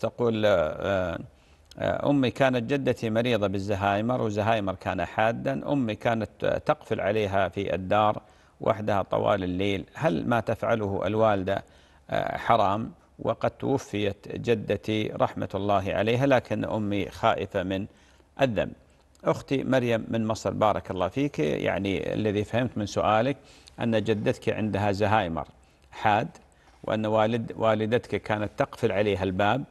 تقول آه، آه، أمي كانت جدتي مريضة بالزهايمر والزهايمر كان حادا أمي كانت تقفل عليها في الدار وحدها طوال الليل هل ما تفعله الوالدة آه، حرام وقد توفيت جدتي رحمة الله عليها لكن أمي خائفة من الذنب أختي مريم من مصر بارك الله فيك يعني الذي فهمت من سؤالك أن جدتك عندها زهايمر حاد وأن والد والدتك كانت تقفل عليها الباب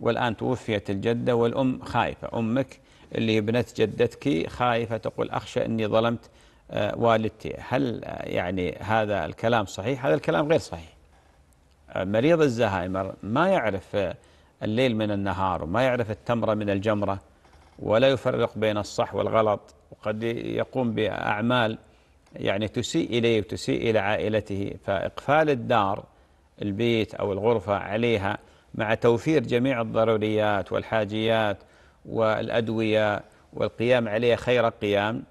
والآن توفيت الجدة والأم خائفة أمك اللي ابنت جدتك خائفة تقول أخشى أني ظلمت آه، والدتي هل آه، يعني هذا الكلام صحيح هذا الكلام غير صحيح آه، مريض الزهايمر ما يعرف الليل من النهار وما يعرف التمرة من الجمرة ولا يفرق بين الصح والغلط وقد يقوم بأعمال يعني تسيء إليه وتسيء إلى عائلته فإقفال الدار البيت أو الغرفة عليها مع توفير جميع الضروريات والحاجيات والأدوية والقيام عليها خير القيام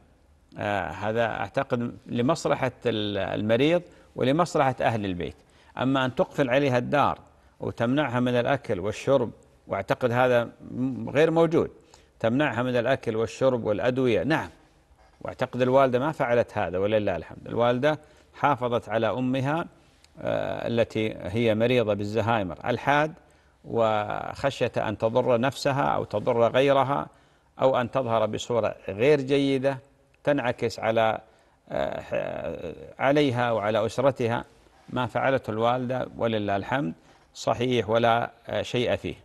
آه، هذا أعتقد لمصلحة المريض ولمصلحة أهل البيت أما أن تقفل عليها الدار وتمنعها من الأكل والشرب وأعتقد هذا غير موجود تمنعها من الأكل والشرب والأدوية نعم وأعتقد الوالدة ما فعلت هذا ولله الحمد الوالدة حافظت على أمها آه، التي هي مريضة بالزهايمر الحاد وخشية أن تضر نفسها أو تضر غيرها أو أن تظهر بصورة غير جيدة تنعكس على آه، عليها وعلى أسرتها ما فعلته الوالدة ولله الحمد صحيح ولا آه، شيء فيه